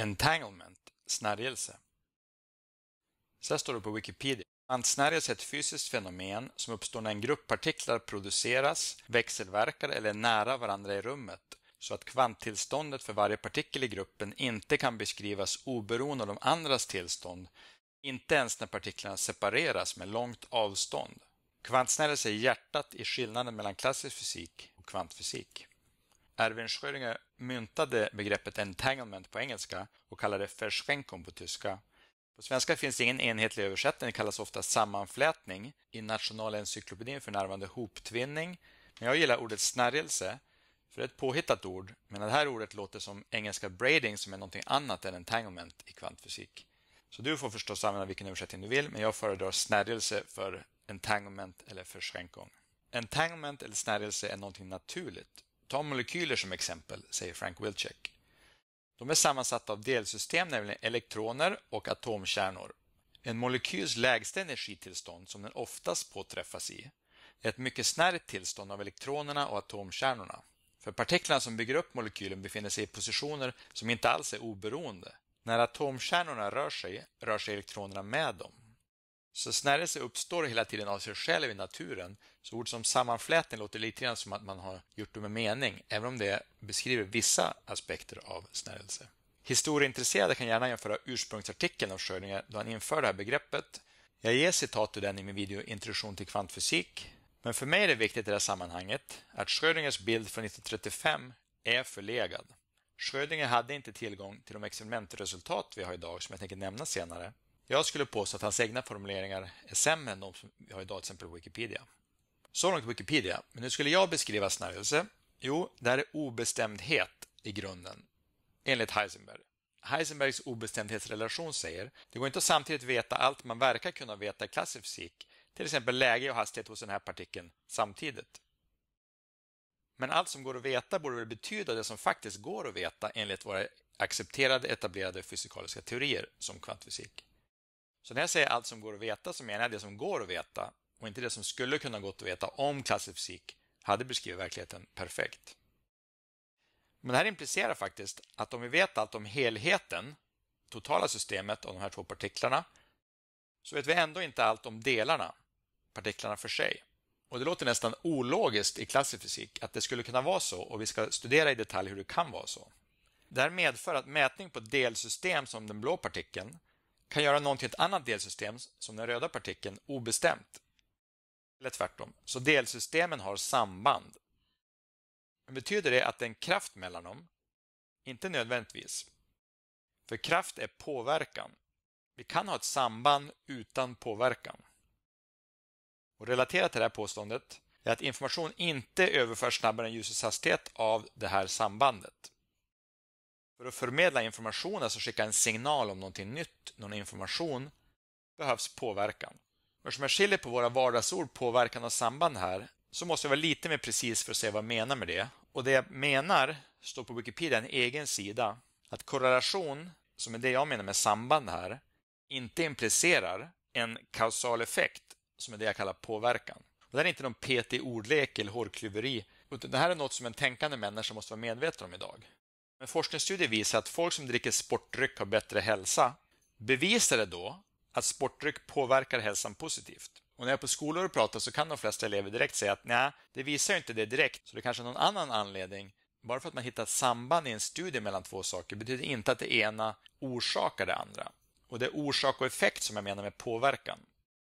Entanglement, snärjelse. Så här står det på Wikipedia. Antsnärjelse är ett fysiskt fenomen som uppstår när en grupp partiklar produceras, växelverkar eller är nära varandra i rummet så att kvanttillståndet för varje partikel i gruppen inte kan beskrivas oberoende av de andras tillstånd, inte ens när partiklarna separeras med långt avstånd. Kvantsnärjelse är hjärtat i skillnaden mellan klassisk fysik och kvantfysik. Erwin Schrödinger myntade begreppet entanglement på engelska och kallade det Verschränkung på tyska. På svenska finns det ingen enhetlig översättning, det kallas ofta sammanflätning. I Nationalencyklopedin för närvarande hoptvinning. Men jag gillar ordet snärjelse, för det är ett påhittat ord. Men det här ordet låter som engelska braiding som är något annat än entanglement i kvantfysik. Så du får förstås använda vilken översättning du vill, men jag föredrar snärjelse för entanglement eller förskränkning. Entanglement eller snärjelse är något naturligt Ta molekyler som exempel, säger Frank Wilczek. De är sammansatta av delsystem, nämligen elektroner och atomkärnor. En molekyls lägsta energitillstånd, som den oftast påträffas i, är ett mycket snärvt tillstånd av elektronerna och atomkärnorna. För partiklarna som bygger upp molekylen befinner sig i positioner som inte alls är oberoende. När atomkärnorna rör sig, rör sig elektronerna med dem. Så snärjelser uppstår hela tiden av sig själv i naturen så ord som sammanflätning låter lite grann som att man har gjort det med mening, även om det beskriver vissa aspekter av snärjelse. Historieintresserade kan gärna jämföra ursprungsartikeln av Schrödinger då han inför det här begreppet. Jag ger citat ur den i min video Introduktion till kvantfysik, men för mig är det viktigt i det här sammanhanget att Schrödingers bild från 1935 är förlegad. Schrödinger hade inte tillgång till de experimentresultat vi har idag som jag tänker nämna senare. Jag skulle påstå att hans egna formuleringar är sämre än de som vi har idag, till exempel Wikipedia. Så långt Wikipedia. Men hur skulle jag beskriva snärjelse? Jo, det här är obestämdhet i grunden, enligt Heisenberg. Heisenbergs obestämdhetsrelation säger det går inte att samtidigt veta allt man verkar kunna veta i klassisk fysik, till exempel läge och hastighet hos den här partikeln, samtidigt. Men allt som går att veta borde väl betyda det som faktiskt går att veta enligt våra accepterade etablerade fysikaliska teorier som kvantfysik. Så när jag säger allt som går att veta så menar jag det som går att veta, och inte det som skulle kunna gått att veta om klassisk fysik hade beskrivit verkligheten perfekt. Men det här implicerar faktiskt att om vi vet allt om helheten, totala systemet av de här två partiklarna, så vet vi ändå inte allt om delarna, partiklarna för sig. Och Det låter nästan ologiskt i klassisk fysik att det skulle kunna vara så och vi ska studera i detalj hur det kan vara så. Det här medför att mätning på ett delsystem som den blå partikeln kan göra någonting till ett annat delsystem som den röda partikeln obestämt eller tvärtom. Så delsystemen har samband. Men betyder det att det är en kraft mellan dem? Inte nödvändigtvis. För kraft är påverkan. Vi kan ha ett samband utan påverkan. Och relaterat till det här påståendet är att information inte överförs snabbare än ljusets hastighet av det här sambandet. För att förmedla information, alltså skicka en signal om någonting nytt, någon information, behövs påverkan. Eftersom jag skiljer på våra vardagsord, påverkan och samband här så måste jag vara lite mer precis för att se vad jag menar med det. Och det jag menar står på Wikipedia, en egen sida. Att korrelation, som är det jag menar med samband här, inte implicerar en kausal effekt, som är det jag kallar påverkan. Och det här är inte någon petig ordlek eller hårklyveri, utan det här är något som en tänkande människa måste vara medveten om idag. En forskningsstudie visar att folk som dricker sportdryck har bättre hälsa. Bevisar det då att sportdryck påverkar hälsan positivt. Och när jag är på skolor och pratar så kan de flesta elever direkt säga att nej, det visar inte det direkt, så det kanske är någon annan anledning. Bara för att man hittar ett samband i en studie mellan två saker betyder inte att det ena orsakar det andra. Och det är orsak och effekt som jag menar med påverkan.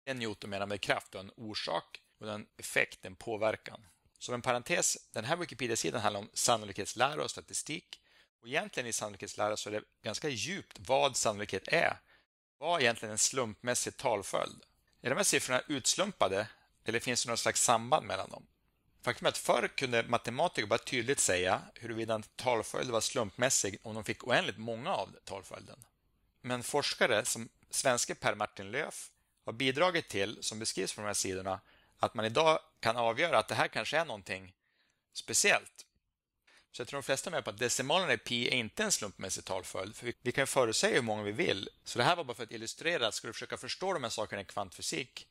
En Newton menar med kraft, du en orsak och en effekt, en påverkan. Som en parentes, den här Wikipedia-sidan handlar om sannolikhetslära och statistik. Och egentligen i sannolikhetslära så är det ganska djupt vad sannolikhet är var egentligen en slumpmässig talföljd? Är de här siffrorna utslumpade eller finns det något slags samband mellan dem? Faktum är att förr kunde matematiker bara tydligt säga huruvida en talföljd var slumpmässig om de fick oändligt många av talföljden. Men forskare som svenske Per Martin Löf har bidragit till, som beskrivs på de här sidorna, att man idag kan avgöra att det här kanske är någonting speciellt så jag tror de flesta är med på att decimalerna i pi är inte en slumpmässig talföljd, för vi, kan förutsäga hur många vi vill. Så det här var bara för att illustrera att ska du försöka förstå de här sakerna i kvantfysik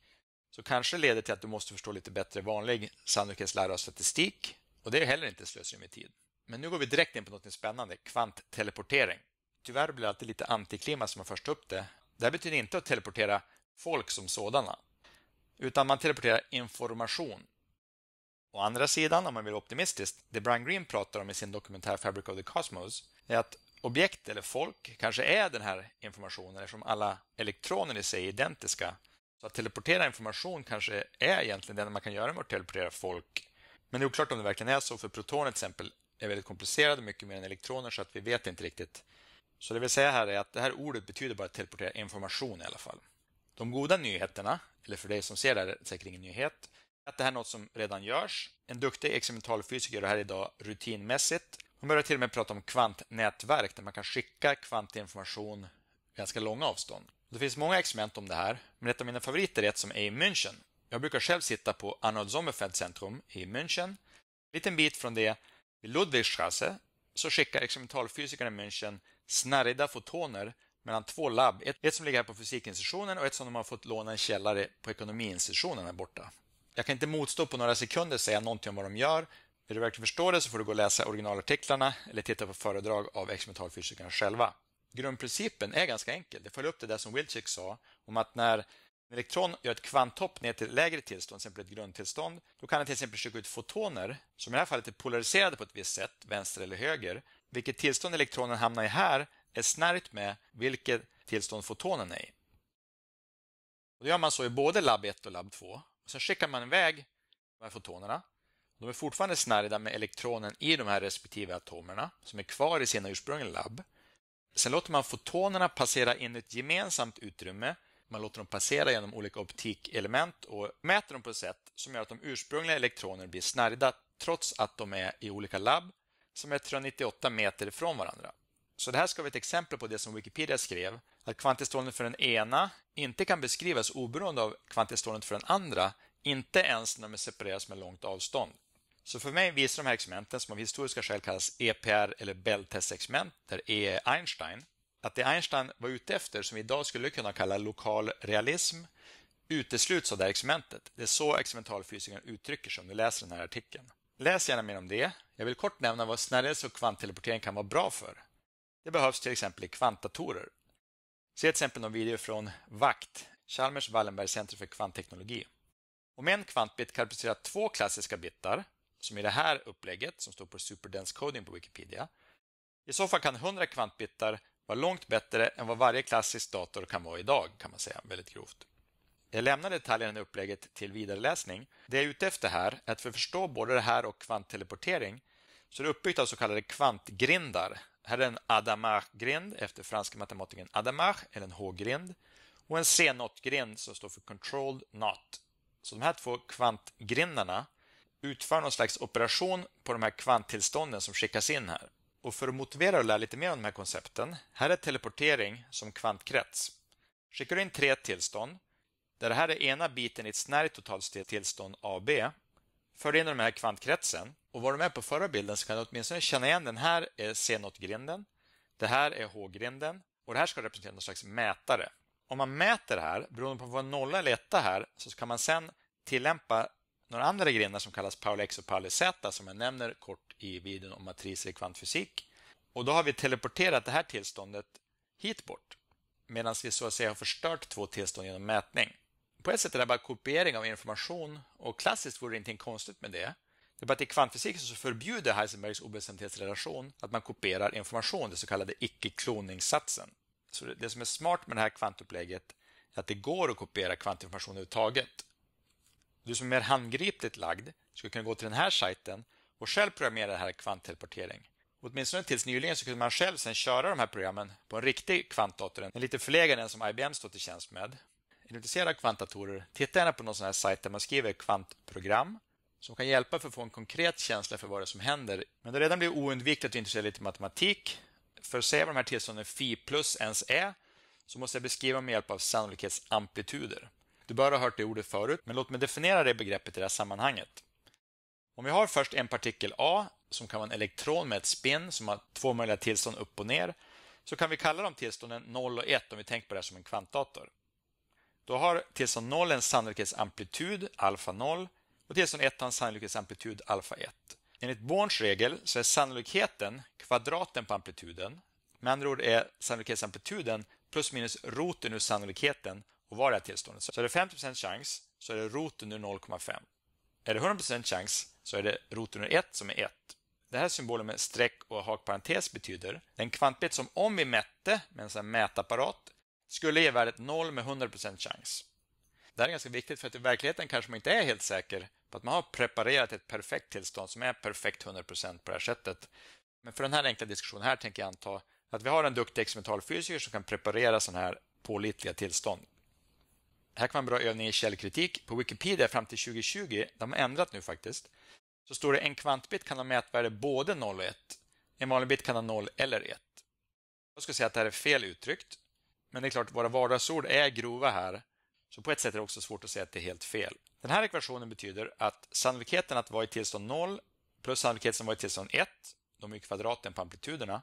så kanske det leder till att du måste förstå lite bättre vanlig sannolikhetslära och statistik och det är heller inte slöseri med tid. Men nu går vi direkt in på något spännande, kvantteleportering. Tyvärr blir det alltid lite antiklimax när man först upp det. Det här betyder inte att teleportera folk som sådana, utan man teleporterar information Å andra sidan, om man vill optimistiskt, det Brian Green pratar om i sin dokumentär Fabric of the Cosmos är att objekt eller folk kanske är den här informationen eftersom alla elektroner i sig är identiska. Så att teleportera information kanske är egentligen det enda man kan göra med att teleportera folk. Men det är oklart om det verkligen är så, för protoner till exempel är väldigt komplicerade, mycket mer än elektroner, så att vi vet inte riktigt. Så det vill säga här är att det här ordet betyder bara teleportera information i alla fall. De goda nyheterna, eller för dig som ser det här är det säkert ingen nyhet, att det här är något som redan görs. En duktig experimentalfysiker gör det här idag rutinmässigt. Hon börjar till och med prata om kvantnätverk där man kan skicka kvantinformation ganska långa avstånd. Det finns många experiment om det här, men ett av mina favoriter är ett som är i München. Jag brukar själv sitta på Arnold Sommerfeld centrum i München. En liten bit från det, vid Ludwigstrasse, så skickar experimentalfysikerna i München snärjda fotoner mellan två labb. Ett, ett som ligger här på fysikinstitutionen och ett som de har fått låna en källare på ekonomiinstitutionen här borta jag kan inte motstå på några sekunder säga någonting om vad de gör. Vill du verkligen förstå det så får du gå och läsa originalartiklarna eller titta på föredrag av experimentalfysikerna själva. Grundprincipen är ganska enkel. Det följer upp det där som Wilczek sa om att när en elektron gör ett kvanthopp ner till lägre tillstånd, till exempel ett grundtillstånd, då kan den till exempel skicka ut fotoner, som i det här fallet är polariserade på ett visst sätt, vänster eller höger. Vilket tillstånd elektronen hamnar i här är snärjt med vilket tillstånd fotonen är i. Och då gör man så i både labb 1 och labb 2. Sen skickar man iväg de här fotonerna. De är fortfarande snärjda med elektronen i de här respektive atomerna som är kvar i sina ursprungliga labb. Sen låter man fotonerna passera in i ett gemensamt utrymme. Man låter dem passera genom olika optikelement och mäter dem på ett sätt som gör att de ursprungliga elektronerna blir snärjda trots att de är i olika labb som är 398 meter ifrån varandra. Så det här ska vara ett exempel på det som Wikipedia skrev att kvantistrålningen för den ena inte kan beskrivas oberoende av kvantistrålningen för den andra, inte ens när de separeras med långt avstånd. Så för mig visar de här experimenten, som av historiska skäl kallas EPR eller Bell-testexperiment, där E är Einstein, att det Einstein var ute efter, som vi idag skulle kunna kalla lokal realism, utesluts av det här experimentet. Det är så experimentalfysikern uttrycker sig om du läser den här artikeln. Läs gärna mer om det. Jag vill kort nämna vad snärjelse och kvantteleportering kan vara bra för. Det behövs till exempel i kvantdatorer. Se till exempel någon video från VAKT, Chalmers Wallenberg Center för kvantteknologi. Om en kvantbit karaktäriserar två klassiska bitar, som i det här upplägget som står på Superdense Coding på Wikipedia. I så fall kan 100 kvantbitar vara långt bättre än vad varje klassisk dator kan vara idag, kan man säga väldigt grovt. Jag lämnar detaljerna i upplägget till vidare läsning. Det jag är ute efter här är att för att förstå både det här och kvantteleportering så är det uppbyggt av så kallade kvantgrindar här är en Adamar-grind efter franska matematikern Adamar, eller en H-grind. Och en C-not-grind som står för Controlled Not. Så de här två kvantgrindarna utför någon slags operation på de här kvanttillstånden som skickas in här. Och för att motivera och lära lite mer om de här koncepten, här är teleportering som kvantkrets. Skickar du in tre tillstånd, där det här är ena biten i ett snärt totalt tillstånd AB förde in dem i den här kvantkretsen. Och var du med på förra bilden så kan du åtminstone känna igen den här är C0-grinden. Det här är H-grinden och det här ska representera någon slags mätare. Om man mäter det här, beroende på vad nolla eller etta här, så kan man sen tillämpa några andra grindar som kallas Pauli X och Pauli Z som jag nämner kort i videon om matriser i kvantfysik. Och då har vi teleporterat det här tillståndet hit bort. Medan vi så att säga har förstört två tillstånd genom mätning på ett sätt är det bara kopiering av information och klassiskt vore det ingenting konstigt med det. Det är bara att i kvantfysiken så förbjuder Heisenbergs obestämdhetsrelation att man kopierar information, den så kallade icke-kloningssatsen. Så det, som är smart med det här kvantupplägget är att det går att kopiera kvantinformation överhuvudtaget. Du som är mer handgripligt lagd skulle kunna gå till den här sajten och själv programmera det här kvantteleportering. Åtminstone tills nyligen så kunde man själv sen köra de här programmen på en riktig kvantdator, en lite förlegad än som IBM står till tjänst med hypnotisera kvantdatorer, titta gärna på någon sån här sajt där man skriver kvantprogram som kan hjälpa för att få en konkret känsla för vad det är som händer. Men det redan blir oundvikligt att intressera lite matematik. För att se vad de här tillstånden Fi plus ens är så måste jag beskriva med hjälp av sannolikhetsamplituder. Du bör ha hört det ordet förut, men låt mig definiera det begreppet i det här sammanhanget. Om vi har först en partikel A som kan vara en elektron med ett spin som har två möjliga tillstånd upp och ner så kan vi kalla de tillstånden 0 och 1 om vi tänker på det här som en kvantdator. Då har tillstånd 0 en sannolikhetsamplitud, alfa 0, och tillstånd 1 har en sannolikhetsamplitud, alfa 1. Enligt Borns regel så är sannolikheten kvadraten på amplituden. Med andra ord är sannolikhetsamplituden plus minus roten ur sannolikheten och var är tillståndet. Så är det 50 chans så är det roten ur 0,5. Är det 100 chans så är det roten ur 1 som är 1. Det här symbolen med streck och hakparentes betyder den kvantbit som om vi mätte med en sån här mätapparat skulle ge värdet 0 med 100% chans. Det här är ganska viktigt för att i verkligheten kanske man inte är helt säker på att man har preparerat ett perfekt tillstånd som är perfekt 100% på det här sättet. Men för den här enkla diskussionen här tänker jag anta att vi har en duktig experimentalfysiker som kan preparera sådana här pålitliga tillstånd. Här kan man bra övning i källkritik. På Wikipedia fram till 2020, de har ändrat nu faktiskt, så står det en kvantbit kan ha mätvärde både 0 och 1. En vanlig bit kan ha 0 eller 1. Jag skulle säga att det här är fel uttryckt. Men det är klart, våra vardagsord är grova här. Så på ett sätt är det också svårt att säga att det är helt fel. Den här ekvationen betyder att sannolikheten att vara i tillstånd 0 plus sannolikheten att vara i tillstånd 1, de är ju kvadraten på amplituderna,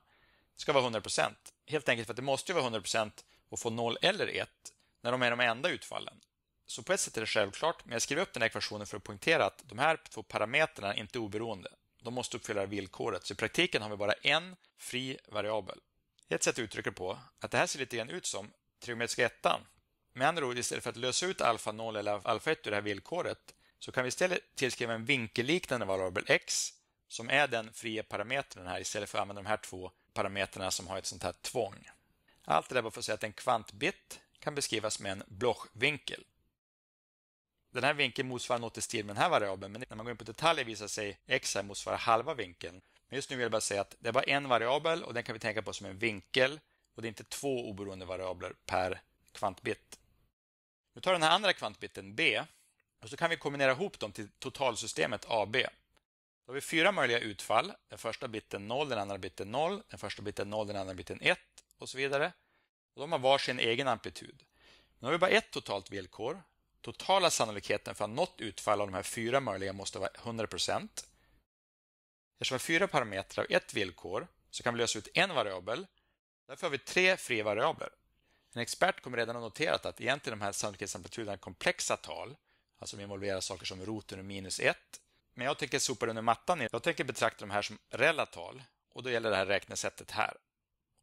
ska vara 100%. Helt enkelt för att det måste vara 100% att få 0 eller 1 när de är de enda utfallen. Så på ett sätt är det självklart, men jag skriver upp den här ekvationen för att poängtera att de här två parametrarna är inte oberoende. De måste uppfylla villkoret, så i praktiken har vi bara en fri variabel. Ett sätt att uttrycka på att det här ser lite grann ut som trigonometriska ettan. Med andra ord, istället för att lösa ut alfa 0 eller alfa 1 ur det här villkoret så kan vi istället tillskriva en vinkelliknande variabel x som är den fria parametern här istället för att använda de här två parametrarna som har ett sånt här tvång. Allt det där bara för att säga att en kvantbit kan beskrivas med en Bloch-vinkel. Den här vinkeln motsvarar något i stil med den här variabeln, men när man går in på detaljer visar sig x här motsvara halva vinkeln. Men just nu vill jag bara säga att det är bara en variabel och den kan vi tänka på som en vinkel och det är inte två oberoende variabler per kvantbit. Nu tar den här andra kvantbiten B och så kan vi kombinera ihop dem till totalsystemet AB. Då har vi fyra möjliga utfall. Den första biten 0, den andra biten 0, den första biten 0, den andra biten 1 och så vidare. Och de har var sin egen amplitud. Nu har vi bara ett totalt villkor. Totala sannolikheten för att något utfall av de här fyra möjliga måste vara 100 Eftersom vi har fyra parametrar och ett villkor så kan vi lösa ut en variabel. Därför har vi tre fria variabler. En expert kommer redan ha noterat att egentligen de här sannolikhetsamplituderna är komplexa tal, alltså de involverar saker som roten och minus 1. Men jag tänker sopa det under mattan. Jag tänker betrakta de här som relatal och då gäller det här räknesättet här.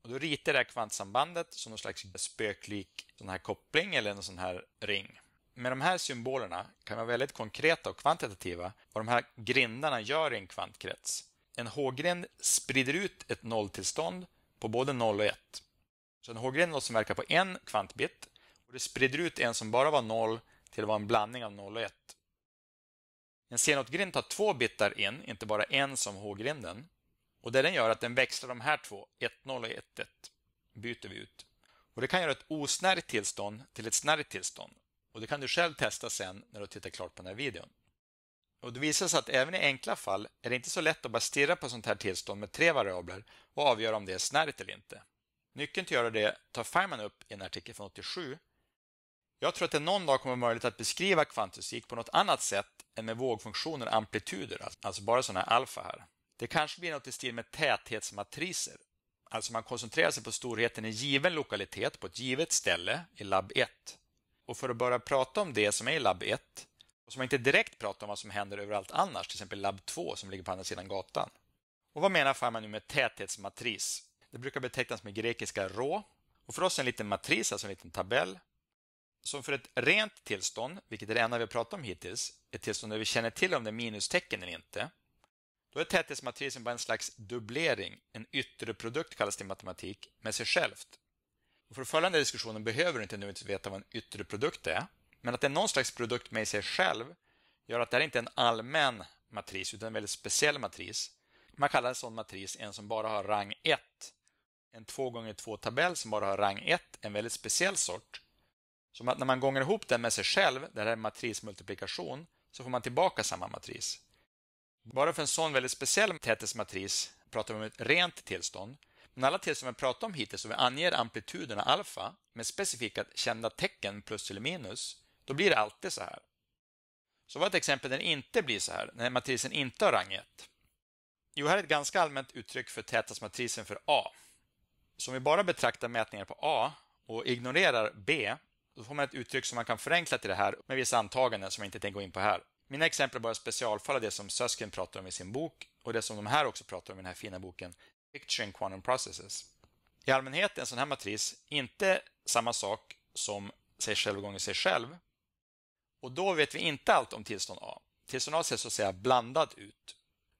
Och då ritar jag det här kvantsambandet som någon slags spöklik sån här koppling eller en sån här ring med de här symbolerna kan vi vara väldigt konkreta och kvantitativa vad de här grindarna gör i en kvantkrets. En H-grind sprider ut ett nolltillstånd på både 0 och 1. Så en H-grind är verka på en kvantbit och det sprider ut en som bara var 0 till att vara en blandning av 0 och 1. En c grind tar två bitar in, inte bara en som H-grinden. Och det den gör är att den växlar de här två, 1-0 och 1-1, byter vi ut. Och Det kan göra ett osnärjt tillstånd till ett snärjt tillstånd. Och Det kan du själv testa sen när du tittar klart på den här videon. Och Det visar sig att även i enkla fall är det inte så lätt att bara stirra på sånt här tillstånd med tre variabler och avgöra om det är snärigt eller inte. Nyckeln till att göra det tar Feynman upp i en artikel från 87. Jag tror att det någon dag kommer vara möjligt att beskriva kvantfysik på något annat sätt än med vågfunktioner och amplituder, alltså, alltså bara sådana här alfa här. Det kanske blir något i stil med täthetsmatriser. Alltså man koncentrerar sig på storheten i given lokalitet på ett givet ställe i labb 1 och för att börja prata om det som är i labb 1 och som inte direkt pratar om vad som händer överallt annars, till exempel labb 2 som ligger på andra sidan gatan. Och vad menar Feynman nu med täthetsmatris? Det brukar betecknas med grekiska rå. Och för oss är en liten matris, alltså en liten tabell, som för ett rent tillstånd, vilket är det enda vi har pratat om hittills, ett tillstånd där vi känner till om det är minustecken eller inte, då är täthetsmatrisen bara en slags dubblering, en yttre produkt kallas det i matematik, med sig självt för att följa den diskussionen behöver du inte nu veta vad en yttre produkt är. Men att det är någon slags produkt med sig själv gör att det här inte är en allmän matris utan en väldigt speciell matris. Man kallar en sån matris en som bara har rang 1. En 2x2-tabell som bara har rang 1, en väldigt speciell sort. Så när man gånger ihop den med sig själv, det här är matrismultiplikation, så får man tillbaka samma matris. Bara för en sån väldigt speciell tätesmatris pratar vi om ett rent tillstånd. Men alla tillstånd vi pratat om hittills, och vi anger amplituderna alfa med specifika kända tecken plus eller minus, då blir det alltid så här. Så vad är ett exempel där det inte blir så här, när matrisen inte har rang 1? Jo, här är ett ganska allmänt uttryck för tätatsmatrisen för A. Så om vi bara betraktar mätningar på A och ignorerar B, då får man ett uttryck som man kan förenkla till det här med vissa antaganden som jag inte tänker gå in på här. Mina exempel är bara specialfall av det som Sösken pratar om i sin bok och det som de här också pratar om i den här fina boken picturing quantum processes. I allmänhet är en sån här matris inte samma sak som sig själv gånger sig själv. Och då vet vi inte allt om tillstånd A. Tillstånd A ser så att säga blandat ut.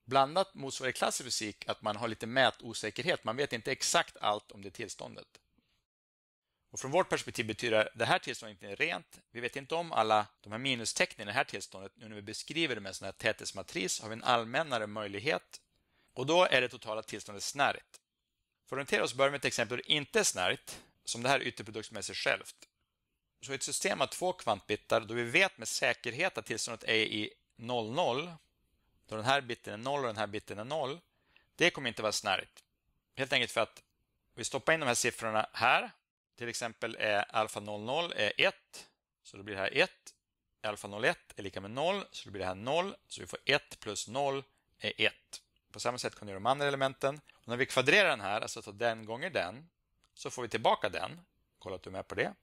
Blandat motsvarar i klassisk fysik att man har lite mätosäkerhet. Man vet inte exakt allt om det tillståndet. Och från vårt perspektiv betyder det här tillståndet inte rent. Vi vet inte om alla de här minustecknen i det här tillståndet. Nu när vi beskriver det med en sån här täthetsmatris har vi en allmännare möjlighet och då är det totala tillståndet snärigt. För att orientera oss börjar vi med ett exempel där det inte är snärigt, som det här är ytterproduktsmässigt självt. Så ett system av två kvantbitar, då vi vet med säkerhet att tillståndet är i 00, då den här biten är 0 och den här biten är 0, det kommer inte vara snärigt. Helt enkelt för att vi stoppar in de här siffrorna här. Till exempel är alfa 00 är 1, så då blir det här 1. Alfa 01 är lika med 0, så då blir det här 0. Så vi får 1 plus 0 är 1. På samma sätt kan du göra de andra elementen. Och när vi kvadrerar den här, alltså tar den gånger den, så får vi tillbaka den. Kolla att du är med på det.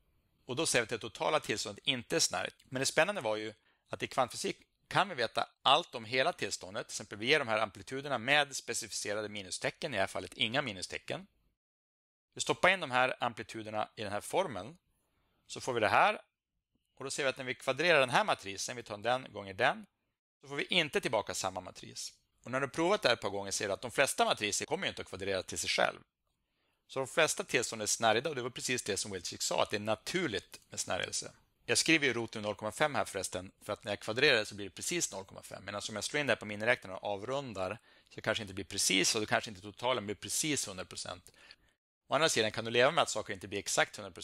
Och då ser vi att det totala tillståndet inte är snarrigt. Men det spännande var ju att i kvantfysik kan vi veta allt om hela tillståndet. Till exempel vi ger de här amplituderna med specificerade minustecken, i det här fallet inga minustecken. Vi stoppar in de här amplituderna i den här formeln, så får vi det här. Och då ser vi att när vi kvadrerar den här matrisen, vi tar den gånger den, så får vi inte tillbaka samma matris. Och när du provat det här ett par gånger ser du att de flesta matriser kommer ju inte att kvadrera till sig själv. Så de flesta tillstånd är snärjda och det var precis det som Wilczek sa, att det är naturligt med snärjelse. Jag skriver ju roten 0,5 här förresten, för att när jag kvadrerar så blir det precis 0,5. Medan om jag slår in det här på miniräknaren och avrundar så kanske inte blir precis och då kanske inte totalen blir precis 100 Å andra sidan kan du leva med att saker inte blir exakt 100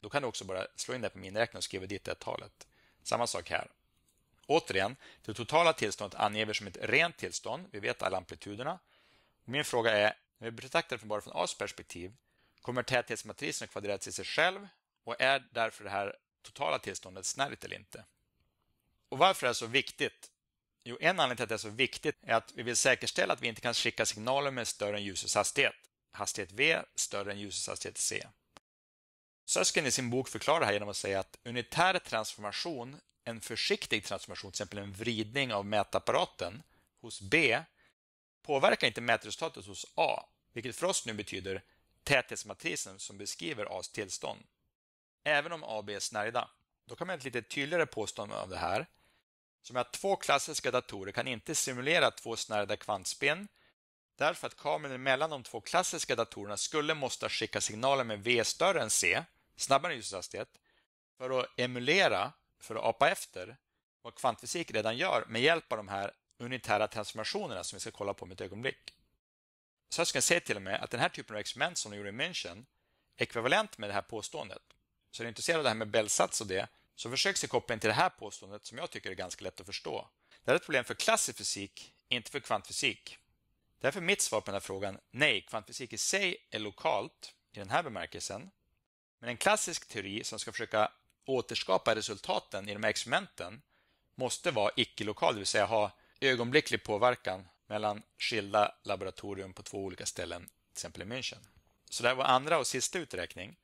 Då kan du också bara slå in det på miniräknaren och skriva dit det talet. Samma sak här. Återigen, det totala tillståndet anger vi som ett rent tillstånd. Vi vet alla amplituderna. Min fråga är, när vi betraktar det från bara från A's perspektiv, kommer täthetsmatrisen att kvadreras i sig själv och är därför det här totala tillståndet snärjt eller inte? Och varför är det så viktigt? Jo, en anledning till att det är så viktigt är att vi vill säkerställa att vi inte kan skicka signaler med större än ljusets hastighet. Hastighet V större än ljusets hastighet C. Söskin i sin bok förklarar det här genom att säga att unitär transformation en försiktig transformation, till exempel en vridning av mätapparaten hos B, påverkar inte mätresultatet hos A, vilket för oss nu betyder täthetsmatrisen som beskriver A's tillstånd. Även om A och B är snärjda. Då kan man göra ett lite tydligare påstående av det här, som är att två klassiska datorer kan inte simulera två snärjda kvantspinn därför att kameran mellan de två klassiska datorerna skulle måste skicka signaler med V större än C, snabbare än ljushastighet, för att emulera för att apa efter vad kvantfysik redan gör med hjälp av de här unitära transformationerna som vi ska kolla på om ett ögonblick. Så jag ska säga till och med att den här typen av experiment som de gjorde i München är ekvivalent med det här påståendet. Så är du intresserad av det här med Bellsats och det, så försök se kopplingen till det här påståendet som jag tycker är ganska lätt att förstå. Det här är ett problem för klassisk fysik, inte för kvantfysik. Därför är mitt svar på den här frågan nej, kvantfysik i sig är lokalt i den här bemärkelsen. Men en klassisk teori som ska försöka återskapa resultaten i de här experimenten måste vara icke-lokal, det vill säga ha ögonblicklig påverkan mellan skilda laboratorium på två olika ställen, till exempel i München. Så det här var andra och sista uträkning.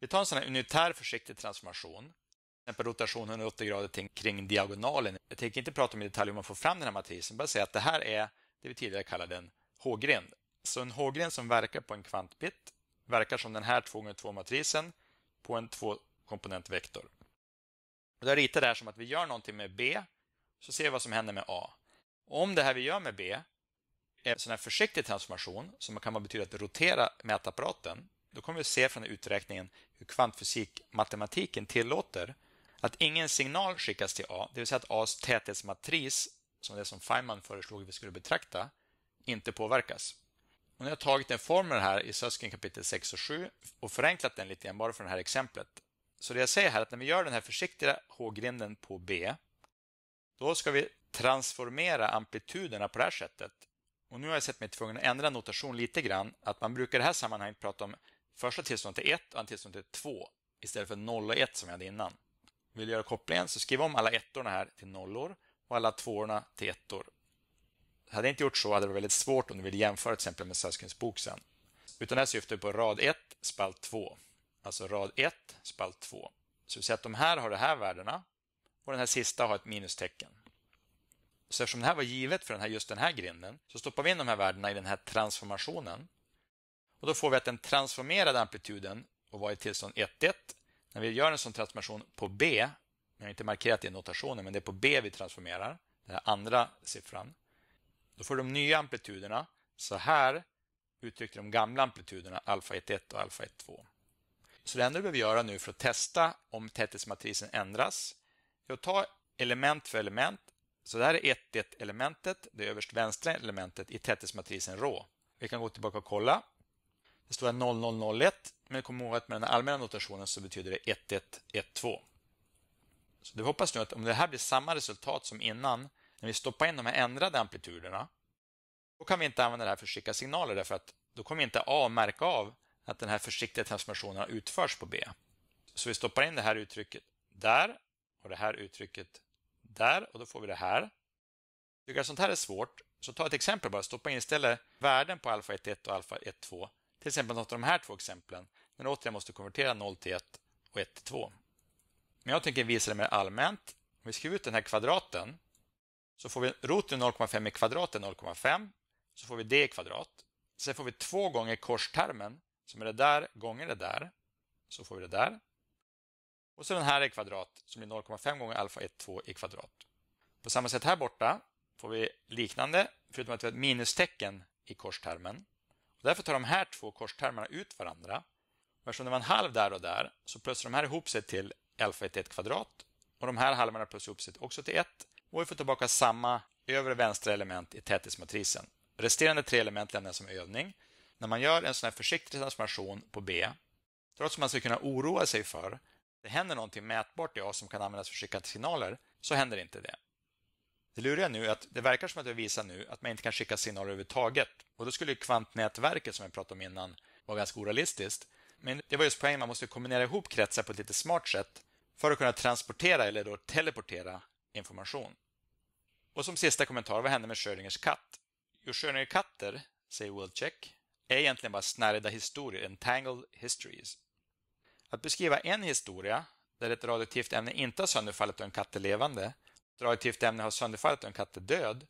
Vi tar en sån här unitär försiktig transformation, till exempel rotation 180 grader kring diagonalen. Jag tänker inte prata om i detalj hur man får fram den här matrisen, bara säga att det här är det vi tidigare kallade en H-grind. Så en H-grind som verkar på en kvantbit verkar som den här 2x2-matrisen på en komponentvektor. Och jag ritar det här som att vi gör någonting med B, så ser vi vad som händer med A. Om det här vi gör med B är en sån här försiktig transformation som kan betyda att rotera mätapparaten, då kommer vi se från uträkningen hur kvantfysikmatematiken tillåter att ingen signal skickas till A, det vill säga att A's täthetsmatris, som det som Feynman föreslog att vi skulle betrakta, inte påverkas. Och nu har jag tagit en formel här i Söskin kapitel 6 och 7 och förenklat den lite grann bara för det här exemplet. Så det jag säger här är att när vi gör den här försiktiga H-grinden på B, då ska vi transformera amplituderna på det här sättet. Och nu har jag sett mig tvungen att ändra notation lite grann. Att man brukar i det här sammanhanget prata om första tillståndet är 1 och andra tillståndet är 2 istället för 0 och 1 som jag hade innan. Vill du göra kopplingen så skriv om alla ettorna här till nollor och alla tvåorna till ettor. Hade jag inte gjort så hade det varit väldigt svårt om du vill jämföra till exempel med Söskins bok sen. Utan det här syftar på rad 1, spalt 2 alltså rad 1, spalt 2. Så vi säger att de här har de här värdena och den här sista har ett minustecken. Så eftersom det här var givet för den här, just den här grinden så stoppar vi in de här värdena i den här transformationen. Och Då får vi att den transformerade amplituden och var i tillstånd 1,1. När vi gör en sån transformation på B, jag har inte markerat det i notationen, men det är på B vi transformerar, den här andra siffran. Då får de nya amplituderna. Så här uttryckte de gamla amplituderna alfa 1,1 och alfa 1,2. Så det enda du behöver göra nu för att testa om täthetsmatrisen ändras är att ta element för element. Så det här är 1-1-elementet, det överst vänstra elementet i täthetsmatrisen rå. Vi kan gå tillbaka och kolla. Det står 0001, men kom ihåg att med den allmänna notationen så betyder det 1112. Så det hoppas nu att om det här blir samma resultat som innan, när vi stoppar in de här ändrade amplituderna, då kan vi inte använda det här för att skicka signaler därför att då kommer inte A märka av att den här försiktiga transformationen har utförts på B. Så vi stoppar in det här uttrycket där och det här uttrycket där och då får vi det här. Tycker att sånt här är svårt, så ta ett exempel bara. Stoppa in istället värden på alfa 11 och alfa 12. Till exempel något av de här två exemplen. Men återigen måste konvertera 0 till 1 och 1 till 2. Men jag tänker visa det mer allmänt. Om vi skriver ut den här kvadraten så får vi roten 0,5 i kvadraten 0,5. Så får vi d i kvadrat. Sen får vi två gånger korstermen så med det där gånger det där så får vi det där. Och så den här i kvadrat som blir 0,5 gånger alfa 1, 2 i kvadrat. På samma sätt här borta får vi liknande, förutom att vi har ett minustecken i korstermen. Och därför tar de här två korstermerna ut varandra. Och eftersom det var en halv där och där så plötsar de här ihop sig till alfa 1, 1 kvadrat. Och de här halvarna plötsar ihop sig också till 1. Och vi får tillbaka samma övre vänstra element i tätismatrisen. Resterande tre element lämnas som övning när man gör en sån här försiktig transformation på B, trots att man ska kunna oroa sig för det händer någonting mätbart i A som kan användas för att skicka signaler, så händer inte det. Det luriga nu är att det verkar som att jag visar nu att man inte kan skicka signaler överhuvudtaget. Och då skulle kvantnätverket som jag pratade om innan vara ganska orealistiskt. Men det var just poängen, man måste kombinera ihop kretsar på ett lite smart sätt för att kunna transportera eller då teleportera information. Och som sista kommentar, vad hände med Schrödingers katt? Jo, Schrödinger katter, säger Worldcheck, är egentligen bara snärjda historier, entangled histories. Att beskriva en historia där ett radioaktivt ämne inte har sönderfallit och en katt är levande, ett radioaktivt ämne har sönderfallit och en katt är död,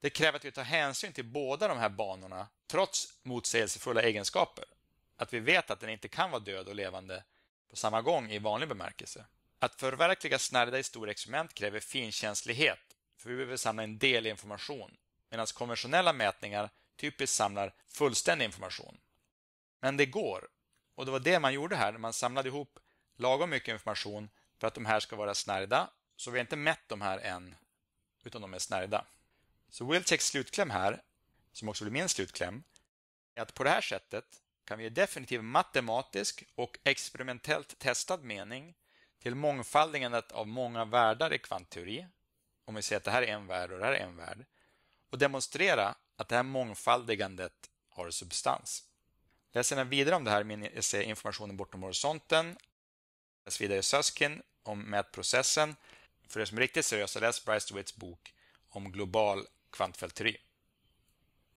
det kräver att vi tar hänsyn till båda de här banorna trots motsägelsefulla egenskaper. Att vi vet att den inte kan vara död och levande på samma gång i vanlig bemärkelse. Att förverkliga snärjda historieexperiment kräver finkänslighet, för vi behöver samla en del information, medan konventionella mätningar typiskt samlar fullständig information. Men det går. Och det var det man gjorde här. Man samlade ihop lagom mycket information för att de här ska vara snärjda. Så vi har inte mätt de här än, utan de är snärjda. Så Wilchecks slutkläm här, som också blir min slutkläm, är att på det här sättet kan vi ge definitiv matematisk och experimentellt testad mening till mångfaldigandet av många världar i kvantteori, om vi säger att det här är en värld och det här är en värld, och demonstrera att det här mångfaldigandet har substans. Läs gärna vidare om det här i min essä Informationen bortom horisonten. Läs vidare i Suskin om mätprocessen. För er som är riktigt seriösa, läs Bryce DeWitts bok om global kvantfältteori.